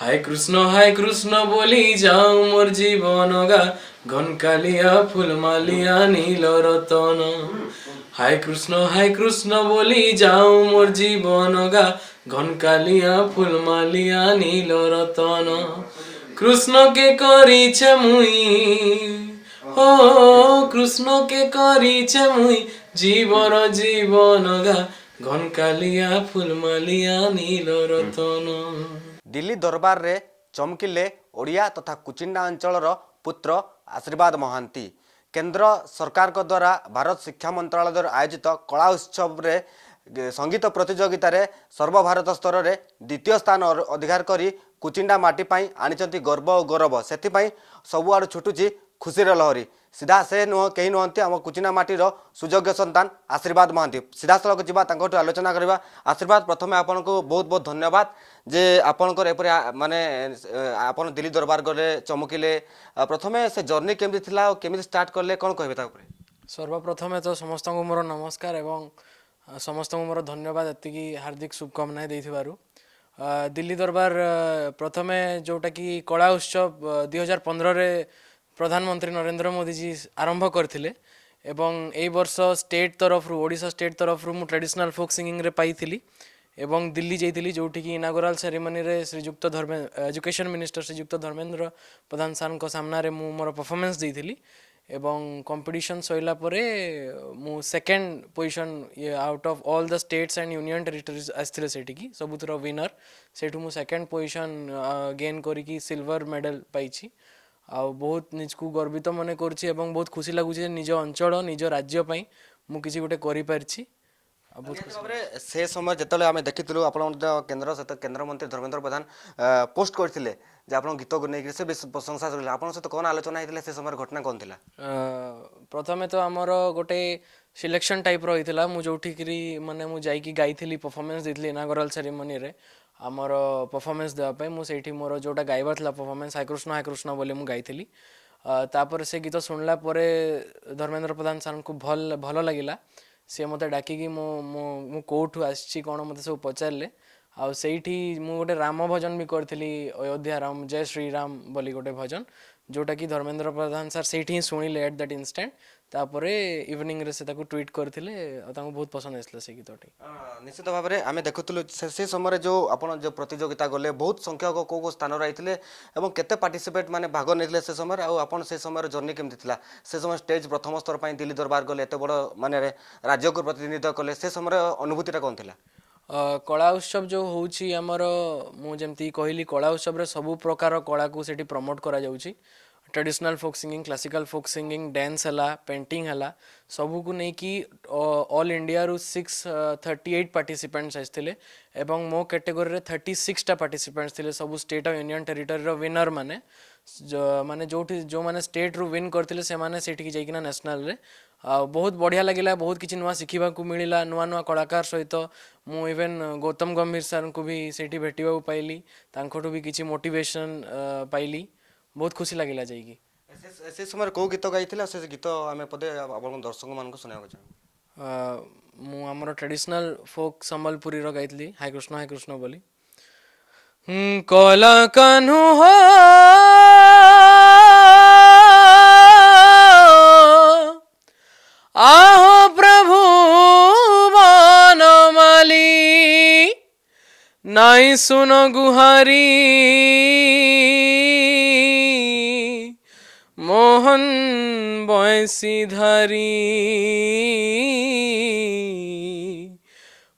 হায় কৃষ্ণ হায় কৃষ্ণ বলি যাও মোর জীবন গা ঘনকালিয়া ফুলমালিয়া নীল রতন হায় কৃষ্ণ হায় কৃষ্ণ বলি যাও মোর জীবন গা ঘনকালিয়া ফুলমালিয়া নীল রতন কে করিছে মুই ও কৃষ্ণকে করিছে মুই জীবর জীবন গা ঘনকালিয়া ফুলমালিয়া নীল রতন ଦିଲ୍ଲୀ ଦରବାରରେ ଚମକିଲେ ଓଡ଼ିଆ ତଥା କୁଚିଣ୍ଡା ଅଞ୍ଚଳର ପୁତ୍ର ଆଶୀର୍ବାଦ ମହାନ୍ତି କେନ୍ଦ୍ର ସରକାରଙ୍କ ଦ୍ୱାରା ଭାରତ ଶିକ୍ଷା ମନ୍ତ୍ରାଳୟ ଦ୍ୱାରା ଆୟୋଜିତ କଳା ଉତ୍ସବରେ ସଙ୍ଗୀତ ପ୍ରତିଯୋଗିତାରେ ସର୍ବଭାରତ ସ୍ତରରେ ଦ୍ୱିତୀୟ ସ୍ଥାନ ଅଧିକାର କରି କୁଚିଣ୍ଡା ମାଟି ପାଇଁ ଆଣିଛନ୍ତି ଗର୍ବ ଓ ଗୌରବ ସେଥିପାଇଁ ସବୁଆଡ଼ୁ ଛୁଟୁଛି ଖୁସିର ଲହରୀ ସିଧା ସେ ନୁହଁ କେହି ନୁହନ୍ତି ଆମ କୁଚିନା ମାଟିର ସୁଯୋଗ୍ୟ ସନ୍ତାନ ଆଶୀର୍ବାଦ ମହାନ୍ତି ସିଧାସଳଖ ଯିବା ତାଙ୍କଠୁ ଆଲୋଚନା କରିବା ଆଶୀର୍ବାଦ ପ୍ରଥମେ ଆପଣଙ୍କୁ ବହୁତ ବହୁତ ଧନ୍ୟବାଦ ଯେ ଆପଣଙ୍କର ଏପରି ମାନେ ଆପଣ ଦିଲ୍ଲୀ ଦରବାର ଗଲେ ଚମକିଲେ ପ୍ରଥମେ ସେ ଜର୍ଣ୍ଣି କେମିତି ଥିଲା ଆଉ କେମିତି ଷ୍ଟାର୍ଟ କଲେ କ'ଣ କହିବେ ତା ଉପରେ ସର୍ବପ୍ରଥମେ ତ ସମସ୍ତଙ୍କୁ ମୋର ନମସ୍କାର ଏବଂ ସମସ୍ତଙ୍କୁ ମୋର ଧନ୍ୟବାଦ ଏତିକି ହାର୍ଦ୍ଦିକ ଶୁଭକାମନା ଦେଇଥିବାରୁ ଦିଲ୍ଲୀ ଦରବାର ପ୍ରଥମେ ଯେଉଁଟାକି କଳା ଉତ୍ସବ ଦୁଇ ହଜାର ପନ୍ଦରରେ ପ୍ରଧାନମନ୍ତ୍ରୀ ନରେନ୍ଦ୍ର ମୋଦିଜୀ ଆରମ୍ଭ କରିଥିଲେ ଏବଂ ଏଇ ବର୍ଷ ଷ୍ଟେଟ୍ ତରଫରୁ ଓଡ଼ିଶା ଷ୍ଟେଟ୍ ତରଫରୁ ମୁଁ ଟ୍ରାଡ଼ିସନାଲ୍ ଫୋକ୍ ସିଙ୍ଗିଂରେ ପାଇଥିଲି ଏବଂ ଦିଲ୍ଲୀ ଯାଇଥିଲି ଯେଉଁଠିକି ଇନାଗୋରାଲ୍ ସେରିମୋନିରେ ଶ୍ରୀଯୁକ୍ତ ଧର୍ମେ ଏଜୁକେସନ୍ ମିନିଷ୍ଟର ଶ୍ରୀଯୁକ୍ତ ଧର୍ମେନ୍ଦ୍ର ପ୍ରଧାନ ସାର୍ଙ୍କ ସାମ୍ନାରେ ମୁଁ ମୋର ପରଫର୍ମାନ୍ସ ଦେଇଥିଲି ଏବଂ କମ୍ପିଟିସନ୍ ସରିଲା ପରେ ମୁଁ ସେକେଣ୍ଡ ପୋଜିସନ୍ ଇଏ out of all the states and union territories ଆସିଥିଲେ ସେଇଠିକି ସବୁଥିର ୱିନର୍ ସେଇଠୁ ମୁଁ ସେକେଣ୍ଡ ପୋଜିସନ୍ ଗେନ୍ କରିକି ସିଲ୍ଭର ମେଡ଼ାଲ୍ ପାଇଛି ଆଉ ବହୁତ ନିଜକୁ ଗର୍ବିତ ମନେ କରୁଛି ଏବଂ ବହୁତ ଖୁସି ଲାଗୁଛି ଯେ ନିଜ ଅଞ୍ଚଳ ନିଜ ରାଜ୍ୟ ପାଇଁ ମୁଁ କିଛି ଗୋଟେ କରିପାରିଛି ଭାବରେ ସେ ସମୟ ଯେତେବେଳେ ଆମେ ଦେଖିଥିଲୁ ଆପଣ ମଧ୍ୟ କେନ୍ଦ୍ର ସହିତ କେନ୍ଦ୍ରମନ୍ତ୍ରୀ ଧର୍ମେନ୍ଦ୍ର ପ୍ରଧାନ ପୋଷ୍ଟ କରିଥିଲେ ଯେ ଆପଣ ଗୀତକୁ ନେଇକି ସେ ବେଶୀ ପ୍ରଶଂସା କରିଥିଲେ ଆପଣଙ୍କ ସହିତ କ'ଣ ଆଲୋଚନା ହେଇଥିଲା ସେ ସମୟରେ ଘଟଣା କ'ଣ ଥିଲା ପ୍ରଥମେ ତ ଆମର ଗୋଟେ ସିଲେକ୍ସନ୍ ଟାଇପ୍ର ହେଇଥିଲା ମୁଁ ଯେଉଁଠିକିରି ମାନେ ମୁଁ ଯାଇକି ଗାଇଥିଲି ପରଫର୍ମାନ୍ସ ଦେଇଥିଲି ଇନାଗରାଲ ସେରିମୋନିରେ ଆମର ପରଫର୍ମାନ୍ସ ଦେବା ପାଇଁ ମୁଁ ସେଇଠି ମୋର ଯେଉଁଟା ଗାଇବାର ଥିଲା ପରଫର୍ମାନ୍ସ ହାଇକୃଷ୍ଣ ହାଇକୃଷ୍ଣ ବୋଲି ମୁଁ ଗାଇଥିଲି ତାପରେ ସେ ଗୀତ ଶୁଣିଲା ପରେ ଧର୍ମେନ୍ଦ୍ର ପ୍ରଧାନ ସାର୍ଙ୍କୁ ଭଲ ଭଲ ଲାଗିଲା ସିଏ ମୋତେ ଡାକିକି ମୁଁ ମୁଁ ମୁଁ କେଉଁଠୁ ଆସିଛି କ'ଣ ମୋତେ ସବୁ ପଚାରିଲେ ଆଉ ସେଇଠି ମୁଁ ଗୋଟେ ରାମ ଭଜନ ବି କରିଥିଲି ଅୟୋଧ୍ୟା ରାମ ଜୟ ଶ୍ରୀରାମ ବୋଲି ଗୋଟେ ଭଜନ ଯେଉଁଟାକି ଧର୍ମେନ୍ଦ୍ର ପ୍ରଧାନ ସାର୍ ସେଇଠି ହିଁ ଶୁଣିଲେ ଆଟ୍ ଦ୍ୟାଟ୍ ଇନଷ୍ଟାଣ୍ଟ ତାପରେ ଇଭିନିଂରେ ସେ ତାକୁ ଟ୍ୱିଟ୍ କରିଥିଲେ ଆଉ ତାଙ୍କୁ ବହୁତ ପସନ୍ଦ ଆସିଲା ସେ ଗୀତଟି ନିଶ୍ଚିତ ଭାବରେ ଆମେ ଦେଖୁଥିଲୁ ସେ ସମୟରେ ଯେଉଁ ଆପଣ ଯେଉଁ ପ୍ରତିଯୋଗିତା ଗଲେ ବହୁତ ସଂଖ୍ୟକ କେଉଁ କେଉଁ ସ୍ଥାନରେ ଆଇଥିଲେ ଏବଂ କେତେ ପାର୍ଟିସିପେଟ୍ ମାନେ ଭାଗ ନେଇଥିଲେ ସେ ସମୟରେ ଆଉ ଆପଣ ସେ ସମୟରେ ଜର୍ଣ୍ଣି କେମିତି ଥିଲା ସେ ସମୟରେ ଷ୍ଟେଜ୍ ପ୍ରଥମ ସ୍ତର ପାଇଁ ଦିଲ୍ଲୀ ଦରବାର ଗଲେ ଏତେ ବଡ଼ ମାନେ ରାଜ୍ୟକୁ ପ୍ରତିନିଧିତ୍ୱ କଲେ ସେ ସମୟରେ ଅନୁଭୂତିଟା କ'ଣ ଥିଲା कला उत्सव जो हूँ आमर मुझे कहली कला उत्सव में सब प्रकार कला को सेठी प्रमोट कर traditional folk singing classical folk singing dance है पेंटिंग है सबू को लेकिन ऑल इंडिया रु सिक्स थर्टी एट पार्टीसीपेन्ट्स आम मो कैटेगोरी थर्टी सिक्सटा पार्टीसीपेन्ट्स थे सब स्टेट और यूनियन टेरीटोरी विनर मैंने मैंने जो मैंने स्टेट रु विन करते से जाकिल ଆଉ ବହୁତ ବଢ଼ିଆ ଲାଗିଲା ବହୁତ କିଛି ନୂଆ ଶିଖିବାକୁ ମିଳିଲା ନୂଆ ନୂଆ କଳାକାର ସହିତ ମୁଁ ଇଭେନ୍ ଗୌତମ ଗମ୍ଭୀର ସାର୍ଙ୍କୁ ବି ସେଇଠି ଭେଟିବାକୁ ପାଇଲି ତାଙ୍କଠୁ ବି କିଛି ମୋଟିଭେସନ୍ ପାଇଲି ବହୁତ ଖୁସି ଲାଗିଲା ଯାଇକି ସେ ସମୟରେ କେଉଁ ଗୀତ ଗାଇଥିଲେ ସେ ଗୀତ ଆମେ ପଦେ ଆପଣଙ୍କ ଦର୍ଶକମାନଙ୍କୁ ଶୁଣିବାକୁ ଚାହୁଁ ମୁଁ ଆମର ଟ୍ରାଡିସନାଲ୍ ଫୋକ୍ ସମ୍ବଲପୁରୀର ଗାଇଥିଲି ହାଇ କୃଷ୍ଣ ହାଇ କୃଷ୍ଣ ବୋଲି କଲା କାହ୍ନୁ ହ आहो प्रभु माली नाई सुनो गुहारी मोहन बैसी धरी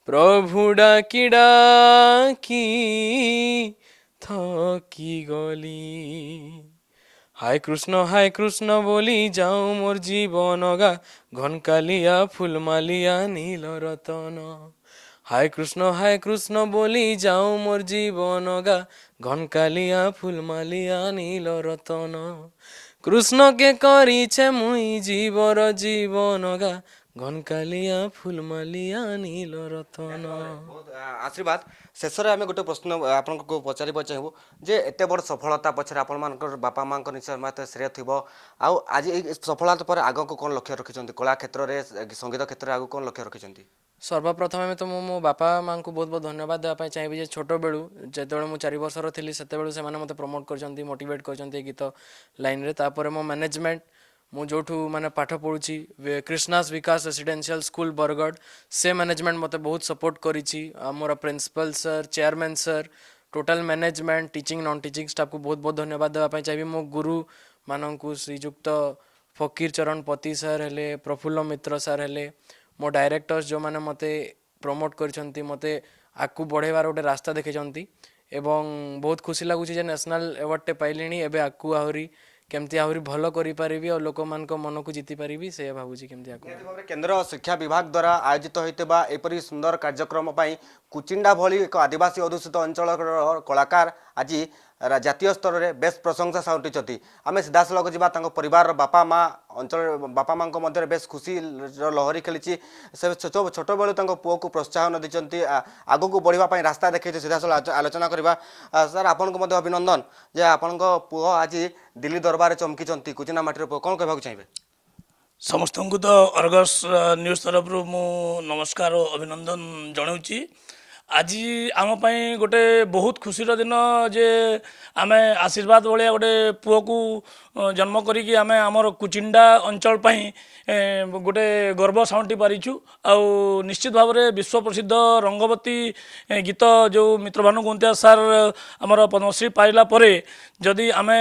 प्रभु डाकी डाकी थकी गली হায় কৃষ্ণ হায় কৃষ্ণ বলি যাও মোর জীবন গা ঘনকালিয়া ফুলমালিয়া নীল রতন হায় কৃষ্ণ হায় কৃষ্ণ বলি যাও মোর জীবন গা ঘনকালিয়া ফুলমালিয়া নীল রতন কৃষ্ণকে করিছে মুই জীবর জীবন গা ঘনকালিয়া ফুলমালিয়া নীল রতন আশীর্বাদ শেষে আমি গোটে প্রশ্ন আপনার পচারি চাহিবু যে এত বড় সফলতা পছরে আপনার বাপা মা নিশ্চয় শ্রেয় থিব আউ আজ এই সফলতা পরে আগক কোন লক্ষ্য রাখিছেন কলা ক্ষেত্রে সঙ্গীত ক্ষেত্রে আগক কোন লক্ষ্য রাখিছেন সর্বপ্রথমে তো মো বাপা মাঙ্কু বহুত বহুত ধন্যবাদ দেওয়া পাই চাইবি যে ছোট বেলু যেতবেলে মু চারি বর্ষর থিলি সেতবেলে সেমানে মতে প্রমোট করছেন মোটিভেট করছেন গীত লাইন রে তারপরে মো ম্যানেজমেন্ট ମୁଁ ଯେଉଁଠୁ ମାନେ ପାଠ ପଢ଼ୁଛି କ୍ରିଷ୍ଣାସ୍ ବିକାଶ ରେସିଡେନ୍ସିଆଲ୍ ସ୍କୁଲ ବରଗଡ଼ ସେ ମ୍ୟାନେଜମେଣ୍ଟ ମୋତେ ବହୁତ ସପୋର୍ଟ କରିଛି ଆମର principal sir chairman sir total management teaching non teaching ଷ୍ଟାଫ୍କୁ ବହୁତ ବହୁତ ଧନ୍ୟବାଦ ଦେବା ପାଇଁ ଚାହିଁବି ମୋ ଗୁରୁମାନଙ୍କୁ ଶ୍ରୀଯୁକ୍ତ ଫକୀର ଚରଣ ପତି ସାର୍ ହେଲେ ପ୍ରଫୁଲ୍ଲ ମିତ୍ର ସାର୍ ହେଲେ ମୋ ଡାଇରେକ୍ଟର୍ସ ଯେଉଁମାନେ ମୋତେ ପ୍ରମୋଟ୍ କରିଛନ୍ତି ମୋତେ ଆଗକୁ ବଢ଼େଇବାର ଗୋଟେ ରାସ୍ତା ଦେଖେଇଛନ୍ତି ଏବଂ ବହୁତ ଖୁସି ଲାଗୁଛି ଯେ ନ୍ୟାସନାଲ୍ ଆୱାର୍ଡ଼ଟେ ପାଇଲିଣି ଏବେ ଆଗକୁ ଆହୁରି କେମିତି ଆହୁରି ଭଲ କରିପାରିବି ଆଉ ଲୋକମାନଙ୍କ ମନକୁ ଜିତିପାରିବି ସେଇଆ ଭାବୁଛି କେମିତି ଆଗକୁ ଭାବରେ କେନ୍ଦ୍ର ଶିକ୍ଷା ବିଭାଗ ଦ୍ୱାରା ଆୟୋଜିତ ହୋଇଥିବା ଏପରି ସୁନ୍ଦର କାର୍ଯ୍ୟକ୍ରମ ପାଇଁ କୁଚିଣ୍ଡା ଭଳି ଏକ ଆଦିବାସୀ ଅଧ୍ୟୁଷିତ ଅଞ୍ଚଳର କଳାକାର ଆଜି ଜାତୀୟ ସ୍ତରରେ ବେଶ୍ ପ୍ରଶଂସା ସାଉଁଟିଛନ୍ତି ଆମେ ସିଧାସଳଖ ଯିବା ତାଙ୍କ ପରିବାରର ବାପା ମା ଅଞ୍ଚଳରେ ବାପା ମାଆଙ୍କ ମଧ୍ୟରେ ବେଶ୍ ଖୁସିର ଲହରୀ ଖେଳିଛି ସେ ଛୋଟବେଳୁ ତାଙ୍କ ପୁଅକୁ ପ୍ରୋତ୍ସାହନ ଦେଇଛନ୍ତି ଆଗକୁ ବଢ଼ିବା ପାଇଁ ରାସ୍ତା ଦେଖେଇଛି ସିଧାସଳଖ ଆଲୋଚନା କରିବା ସାର୍ ଆପଣଙ୍କୁ ମଧ୍ୟ ଅଭିନନ୍ଦନ ଯେ ଆପଣଙ୍କ ପୁଅ ଆଜି ଦିଲ୍ଲୀ ଦରବାରରେ ଚମକିଛନ୍ତି କୁଚିନା ମାଟିର ପୁଅ କ'ଣ କହିବାକୁ ଚାହିଁବେ ସମସ୍ତଙ୍କୁ ତ ଅର୍ଗସ୍ ନ୍ୟୁଜ୍ ତରଫରୁ ମୁଁ ନମସ୍କାର ଓ ଅଭିନନ୍ଦନ ଜଣାଉଛି ଆଜି ଆମ ପାଇଁ ଗୋଟେ ବହୁତ ଖୁସିର ଦିନ ଯେ ଆମେ ଆଶୀର୍ବାଦ ଭଳିଆ ଗୋଟେ ପୁଅକୁ ଜନ୍ମ କରିକି ଆମେ ଆମର କୁଚିଣ୍ଡା ଅଞ୍ଚଳ ପାଇଁ ଗୋଟେ ଗର୍ବ ସାଉଣ୍ଟି ପାରିଛୁ ଆଉ ନିଶ୍ଚିତ ଭାବରେ ବିଶ୍ୱ ପ୍ରସିଦ୍ଧ ରଙ୍ଗବତୀ ଗୀତ ଯେଉଁ ମିତ୍ରଭାନୁ ଗୁନ୍ତିଆ ସାର୍ ଆମର ପଦ୍ମଶ୍ରୀ ପାଇଲା ପରେ ଯଦି ଆମେ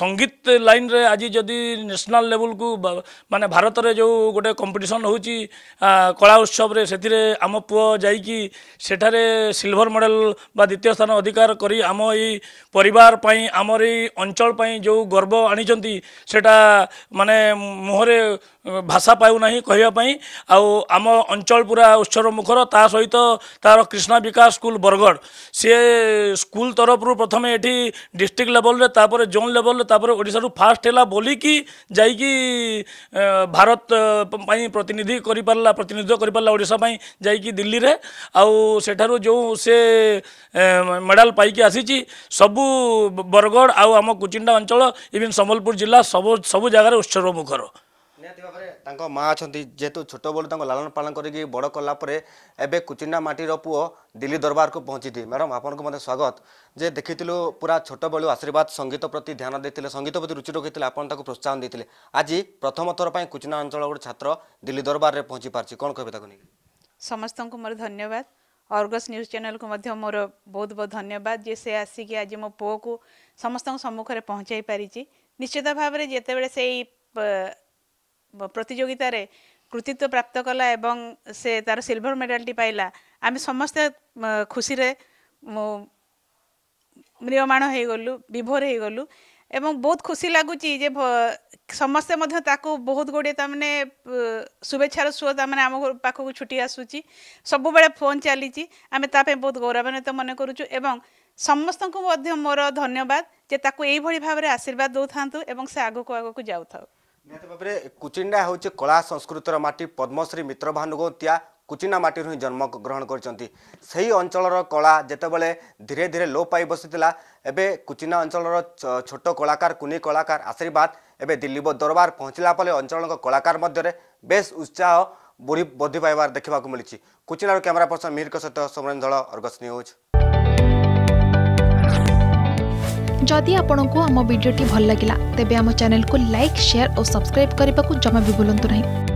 ସଙ୍ଗୀତ ଲାଇନ୍ରେ ଆଜି ଯଦି ନ୍ୟାସନାଲ୍ ଲେଭେଲକୁ ମାନେ ଭାରତରେ ଯେଉଁ ଗୋଟେ କମ୍ପିଟିସନ୍ ହେଉଛି କଳା ଉତ୍ସବରେ ସେଥିରେ ଆମ ପୁଅ ଯାଇକି ସେଠାରେ ସିଲ୍ଭର ମେଡ଼ାଲ ବା ଦ୍ୱିତୀୟ ସ୍ଥାନ ଅଧିକାର କରି ଆମ ଏଇ ପରିବାର ପାଇଁ ଆମର ଏଇ ଅଞ୍ଚଳ ପାଇଁ ଯେଉଁ ଗର୍ବ ଆଣିଛନ୍ତି ସେଟା ମାନେ ମୁହଁରେ ଭାଷା ପାଉନାହିଁ କହିବା ପାଇଁ ଆଉ ଆମ ଅଞ୍ଚଳ ପୁରା ଉତ୍ସର ମୁଖର ତା ସହିତ ତା'ର କ୍ରିଷ୍ଣା ବିକାଶ ସ୍କୁଲ ବରଗଡ଼ ସିଏ ସ୍କୁଲ ତରଫରୁ ପ୍ରଥମେ ଏଠି ଡିଷ୍ଟ୍ରିକ୍ଟ ଲେବଲରେ ତାପରେ ଜୋନ୍ ଲେବଲରେ ତାପରେ ଓଡ଼ିଶାରୁ ଫାଷ୍ଟ ହେଲା ବୋଲିକି ଯାଇକି ଭାରତ ପାଇଁ ପ୍ରତିନିଧି କରିପାରିଲା ପ୍ରତିନିଧିତ୍ୱ କରିପାରିଲା ଓଡ଼ିଶା ପାଇଁ ଯାଇକି ଦିଲ୍ଲୀରେ जो आउँसे मेडाल पाक आसि सबु बरगड आउ कुरा अंचल इभन सम्बलपुर जिल्ला सब सब सबै जग्गा उत्सवमुखर निहति भाव माोट बेलुता लालन पाालन गरिक बड दिल्ली दरबार को पू दि मैडम आपन को आपे स्वागत जे देखि पूरा छोटो बेला आशीर्वाद संगीत प्रति ध्यान संगीत प्रति रुचि रोिले आउन त प्रोत्साहन दिए आज प्रथम थर अंचल गोटो छात्र दिल्ली दरबार दरबारे पहुँच पर्छ कहिले ସମସ୍ତଙ୍କୁ ମୋର ଧନ୍ୟବାଦ ଅର୍ଗସ୍ ନ୍ୟୁଜ୍ ଚ୍ୟାନେଲ୍କୁ ମଧ୍ୟ ମୋର ବହୁତ ବହୁତ ଧନ୍ୟବାଦ ଯେ ସେ ଆସିକି ଆଜି ମୋ ପୁଅକୁ ସମସ୍ତଙ୍କ ସମ୍ମୁଖରେ ପହଞ୍ଚାଇ ପାରିଛି ନିଶ୍ଚିତ ଭାବରେ ଯେତେବେଳେ ସେଇ ପ୍ରତିଯୋଗିତାରେ କୃତିତ୍ୱ ପ୍ରାପ୍ତ କଲା ଏବଂ ସେ ତାର ସିଲଭର ମେଡ଼ାଲଟି ପାଇଲା ଆମେ ସମସ୍ତେ ଖୁସିରେ ମୁଁ ମ୍ରିୟମାଣ ହେଇଗଲୁ ବିଭୋର ହେଇଗଲୁ ଏବଂ ବହୁତ ଖୁସି ଲାଗୁଛି ଯେ ସମସ୍ତେ ମଧ୍ୟ ତାକୁ ବହୁତ ଗୁଡ଼ିଏ ତା'ମାନେ ଶୁଭେଚ୍ଛାର ସୁଅ ତା'ମାନେ ଆମ ପାଖକୁ ଛୁଟି ଆସୁଛି ସବୁବେଳେ ଫୋନ୍ ଚାଲିଛି ଆମେ ତା ପାଇଁ ବହୁତ ଗୌରବାନ୍ୱିତ ମନେ କରୁଛୁ ଏବଂ ସମସ୍ତଙ୍କୁ ମଧ୍ୟ ମୋର ଧନ୍ୟବାଦ ଯେ ତାକୁ ଏଇଭଳି ଭାବରେ ଆଶୀର୍ବାଦ ଦେଉଥାନ୍ତୁ ଏବଂ ସେ ଆଗକୁ ଆଗକୁ ଯାଉଥାଉ ନିହାତି ଭାବରେ କୁଚିଣ୍ଡା ହେଉଛି କଳା ସଂସ୍କୃତିର ମାଟି ପଦ୍ମଶ୍ରୀ ମିତ୍ର ଭାନୁଗୋତିଆ কুচিনা মাটির হি জন্ম গ্রহণ করছেন সেই অঞ্চলর কলা যেতবে ধীরে ধীরে লোপ পাই বসিলা এবে কুচিনা অঞ্চলর ছোট কলাকার কুনি কলাকার আশীর্বাদ এবে দিল্লী দরবার পৌঁছিলা ফলে অঞ্চল কলাকার মধ্যে বেশ উৎসাহ বৃদ্ধি বৃদ্ধি পাইবার দেখা মিছে কুচিনার ক্যামেরা পর্সন মিহির সহ সমরেন ধল অর্গস নিউজ जदि आपण को आम भिड्टे भल लगा तेब आम चेल्क लाइक सेयार और सब्सक्राइब करने को जमा भी बुलां नहीं